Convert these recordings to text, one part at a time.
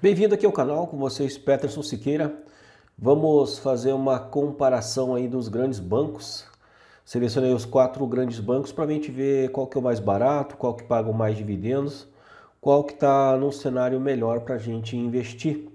Bem-vindo aqui ao canal com vocês, Peterson Siqueira. Vamos fazer uma comparação aí dos grandes bancos. Selecionei os quatro grandes bancos para a gente ver qual que é o mais barato, qual que paga mais dividendos, qual que está num cenário melhor para a gente investir.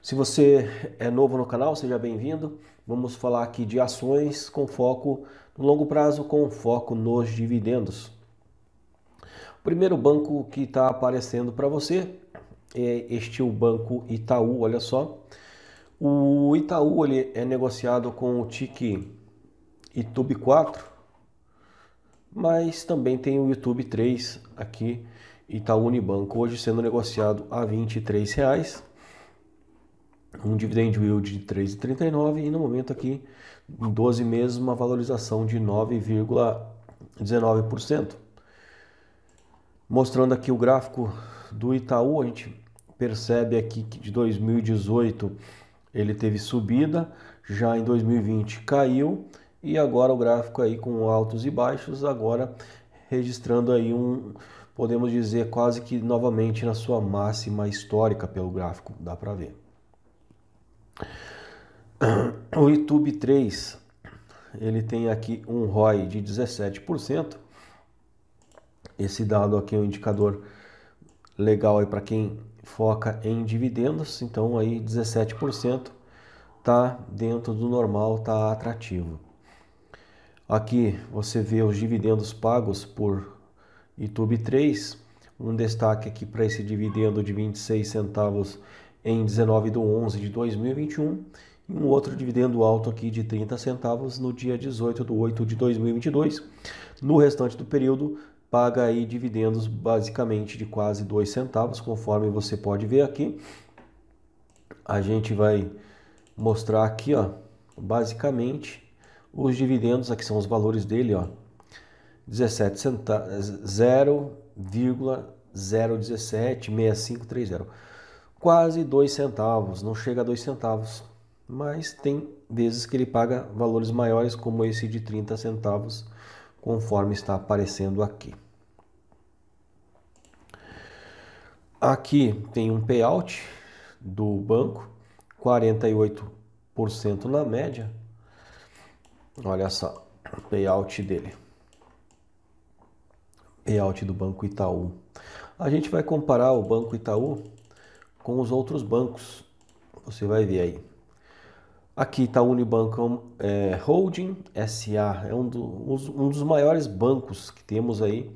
Se você é novo no canal, seja bem-vindo. Vamos falar aqui de ações com foco no longo prazo, com foco nos dividendos. Primeiro banco que está aparecendo para você é este o banco Itaú, olha só. O Itaú ele é negociado com o TIC YouTube 4, mas também tem o YouTube 3 aqui, Itaú Unibanco, hoje sendo negociado a R$ 23,00 um dividend yield de 3,39 e no momento aqui, em 12 meses, uma valorização de 9,19%. Mostrando aqui o gráfico do Itaú, a gente percebe aqui que de 2018 ele teve subida, já em 2020 caiu e agora o gráfico aí com altos e baixos, agora registrando aí um, podemos dizer quase que novamente na sua máxima histórica pelo gráfico, dá para ver. O YouTube 3, ele tem aqui um ROI de 17%, esse dado aqui é um indicador legal aí para quem foca em dividendos, então aí 17% tá dentro do normal, tá atrativo. Aqui você vê os dividendos pagos por YouTube 3, um destaque aqui para esse dividendo de 26 centavos em 19 de 11 de 2021 e um outro dividendo alto aqui de 30 centavos no dia 18 de 8 de 2022. No restante do período, paga aí dividendos basicamente de quase 2 centavos, conforme você pode ver aqui. A gente vai mostrar aqui, ó, basicamente os dividendos, aqui são os valores dele, ó. 17 centavos, 0,0176530. Quase 2 centavos, não chega a 2 centavos, mas tem vezes que ele paga valores maiores como esse de 30 centavos, conforme está aparecendo aqui. Aqui tem um payout do banco, 48% na média. Olha só, payout dele. Payout do Banco Itaú. A gente vai comparar o Banco Itaú com os outros bancos. Você vai ver aí. Aqui está Unibanco é, é Holding SA, é um, do, um, dos maiores bancos que temos aí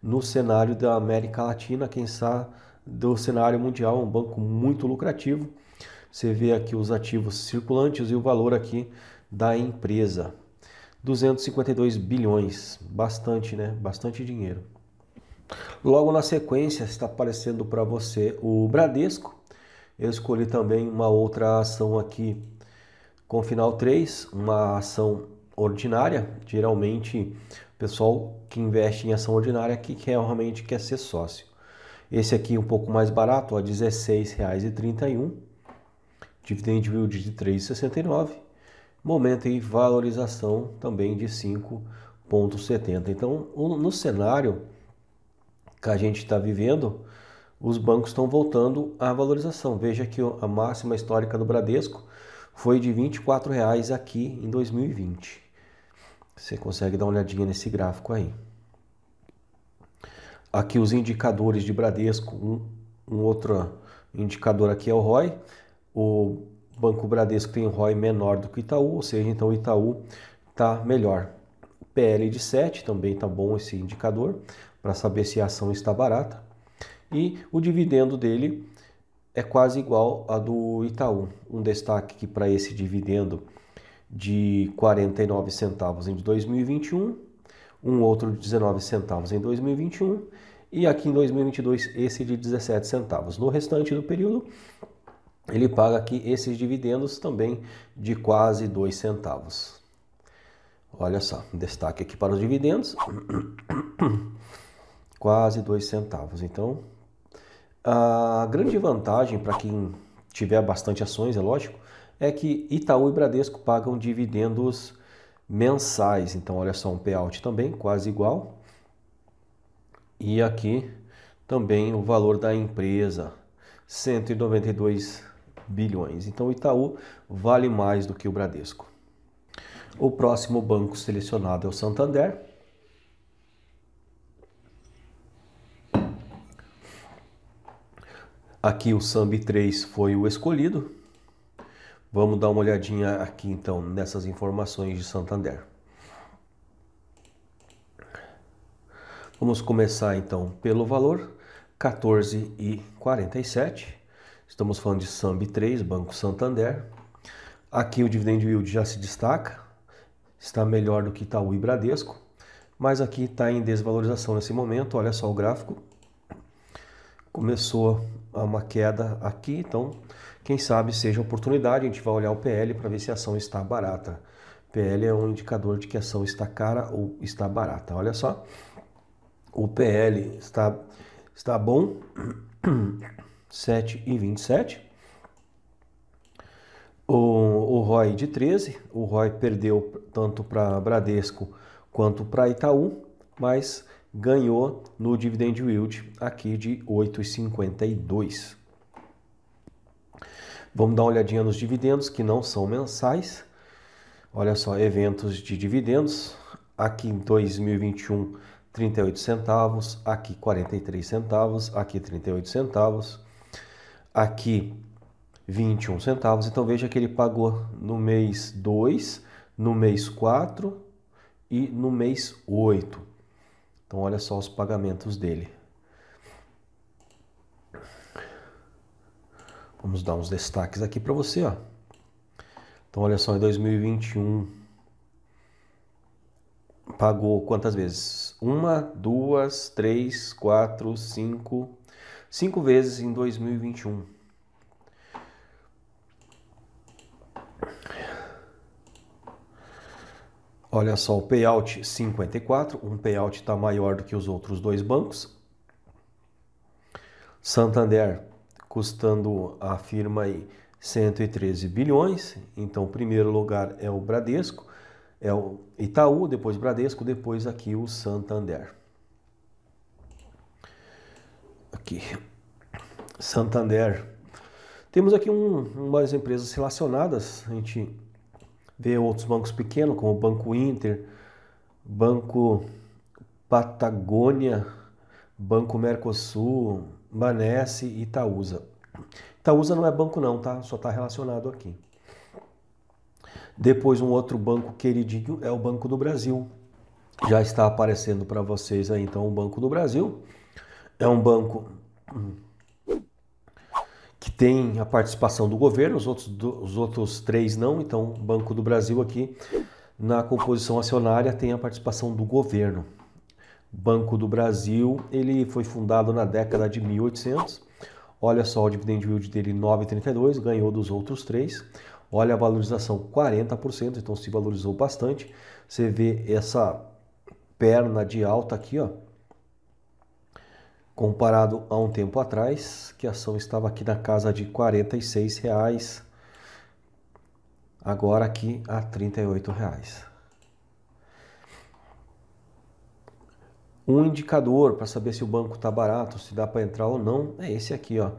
no cenário da América Latina, quem sabe do cenário mundial, um banco muito lucrativo. Você vê aqui os ativos circulantes e o valor aqui da empresa. 252 bilhões, bastante, né? Bastante dinheiro. Logo na sequência está aparecendo para você o Bradesco. Eu escolhi também uma outra ação aqui com final 3, uma ação ordinária. Geralmente, o pessoal que investe em ação ordinária que realmente quer ser sócio. Esse aqui um pouco mais barato, R$16,31. Dividend yield de R$3,69. Momento e valorização também de 5,70. Então, no cenário que a gente está vivendo, os bancos estão voltando à valorização. Veja que a máxima histórica do Bradesco foi de R$24,00 aqui em 2020. Você consegue dar uma olhadinha nesse gráfico aí aqui os indicadores de Bradesco, um, um outro indicador aqui é o ROI, o Banco Bradesco tem um ROI menor do que o Itaú, ou seja, então o Itaú está melhor. PL de 7 também está bom esse indicador para saber se a ação está barata. E o dividendo dele é quase igual a do Itaú. Um destaque que para esse dividendo de 49 centavos em 2021, um outro de 19 centavos em 2021 e aqui em 2022 esse de 17 centavos. No restante do período, ele paga aqui esses dividendos também de quase 2 centavos. Olha só, destaque aqui para os dividendos, quase 2 centavos. Então, a grande vantagem para quem tiver bastante ações, é lógico, é que Itaú e Bradesco pagam dividendos mensais. Então, olha só, um payout também quase igual. E aqui também o valor da empresa, 192 bilhões. Então o Itaú vale mais do que o Bradesco. O próximo banco selecionado é o Santander. Aqui o SAMB 3 foi o escolhido. Vamos dar uma olhadinha aqui então nessas informações de Santander. Vamos começar então pelo valor, 14,47. e Estamos falando de SAMB 3, Banco Santander. Aqui o dividend yield já se destaca, está melhor do que Itaú e Bradesco, mas aqui está em desvalorização nesse momento. Olha só o gráfico. Começou uma queda aqui, então quem sabe seja oportunidade, a gente vai olhar o PL para ver se a ação está barata. PL é um indicador de que a ação está cara ou está barata. Olha só, o PL está, está bom, 7,27. O, o ROI de 13, o ROI perdeu tanto para Bradesco quanto para Itaú, mas ganhou no dividend yield aqui de 8,52. Vamos dar uma olhadinha nos dividendos que não são mensais. Olha só, eventos de dividendos. Aqui em 2021 38 centavos, aqui 43 centavos, aqui 38 centavos, aqui 21 centavos. Então veja que ele pagou no mês 2, no mês 4 e no mês 8. Então olha só os pagamentos dele. Vamos dar uns destaques aqui para você, ó. Então olha só, em 2021 pagou quantas vezes? Uma, duas, três, quatro, cinco. Cinco vezes em 2021. Olha só, o payout 54, um payout está maior do que os outros dois bancos. Santander custando a firma aí 113 bilhões, então o primeiro lugar é o Bradesco, é o Itaú, depois Bradesco, depois aqui o Santander. Aqui, Santander. Temos aqui um, umas empresas relacionadas, a gente vê outros bancos pequenos, como o Banco Inter, Banco Patagônia, Banco Mercosul, Banese e Itaúsa. Itaúsa não é banco não, tá? Só está relacionado aqui. Depois, um outro banco queridinho é o Banco do Brasil. Já está aparecendo para vocês aí, então, o Banco do Brasil. É um banco hum, que tem a participação do governo, os outros, os outros três não. Então, o Banco do Brasil aqui, na composição acionária, tem a participação do governo. Banco do Brasil, ele foi fundado na década de 1800 Olha só o dividend yield dele 9,32, ganhou dos outros três. Olha a valorização 40%, então se valorizou bastante. Você vê essa perna de alta aqui, ó, comparado a um tempo atrás, que a ação estava aqui na casa de R$ 46, reais, agora aqui a R$ 38. Reais. Um indicador para saber se o banco está barato, se dá para entrar ou não, é esse aqui, ó.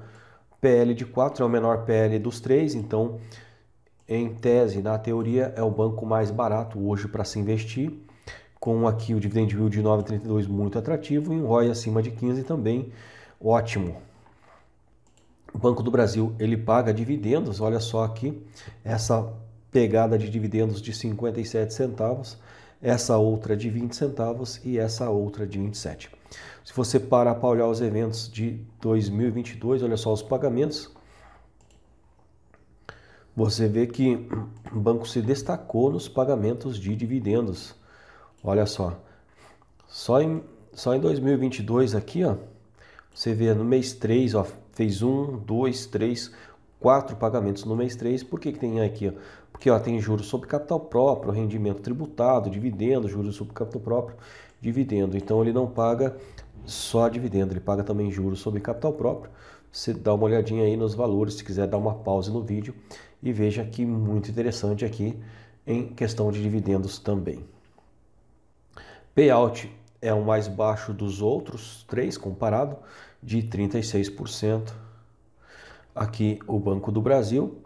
PL de 4 é o menor PL dos três, então, em tese, na teoria, é o banco mais barato hoje para se investir, com aqui o dividend yield de 9,32 muito atrativo e um ROI acima de 15 também ótimo. O Banco do Brasil, ele paga dividendos, olha só aqui, essa pegada de dividendos de 57 centavos, essa outra de 20 centavos e essa outra de 27. Se você parar para olhar os eventos de 2022, olha só os pagamentos, você vê que o banco se destacou nos pagamentos de dividendos. Olha só, só em, só em 2022 aqui, ó, você vê no mês 3, ó, fez um, dois, três, quatro pagamentos no mês 3. Por que, que tem aqui? Ó? Porque ó, tem juros sobre capital próprio, rendimento tributado, dividendo, juros sobre capital próprio, dividendo. Então ele não paga só dividendo, ele paga também juros sobre capital próprio. Você dá uma olhadinha aí nos valores, se quiser dar uma pausa no vídeo e veja que muito interessante aqui em questão de dividendos também. Payout é o mais baixo dos outros três comparado de 36%. Aqui o Banco do Brasil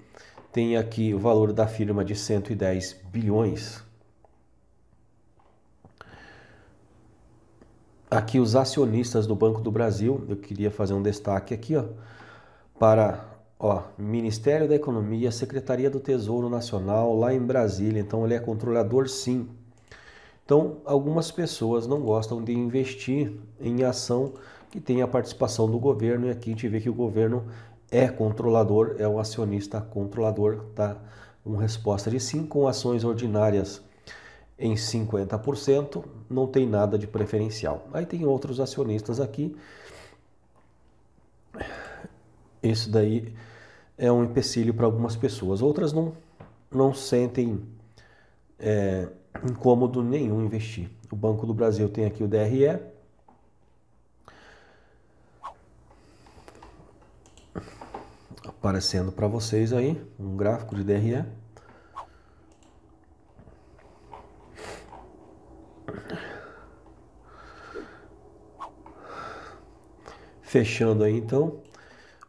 tem aqui o valor da firma de 110 bilhões. Aqui os acionistas do Banco do Brasil, eu queria fazer um destaque aqui, ó, para ó, Ministério da Economia, Secretaria do Tesouro Nacional, lá em Brasília, então ele é controlador sim. Então, algumas pessoas não gostam de investir em ação que tem a participação do governo, e aqui a gente vê que o governo é controlador, é o acionista controlador, tá? Uma resposta de sim, com ações ordinárias em 50%, não tem nada de preferencial. Aí tem outros acionistas aqui. Esse daí é um empecilho para algumas pessoas. Outras não, não sentem é, incômodo nenhum investir. O Banco do Brasil tem aqui o DRE, aparecendo para vocês aí, um gráfico de DRE. Fechando aí então,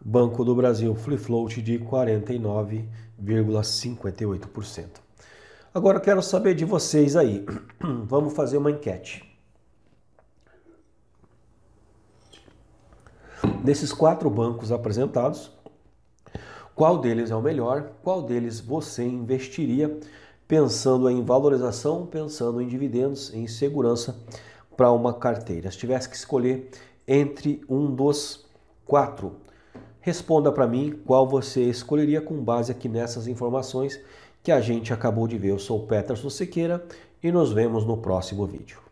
Banco do Brasil Free Float de 49,58%. Agora quero saber de vocês aí. Vamos fazer uma enquete. Desses quatro bancos apresentados, qual deles é o melhor, qual deles você investiria, pensando em valorização, pensando em dividendos, em segurança para uma carteira. Se tivesse que escolher entre um dos quatro, responda para mim qual você escolheria com base aqui nessas informações que a gente acabou de ver. Eu sou o Peterson Sequeira e nos vemos no próximo vídeo.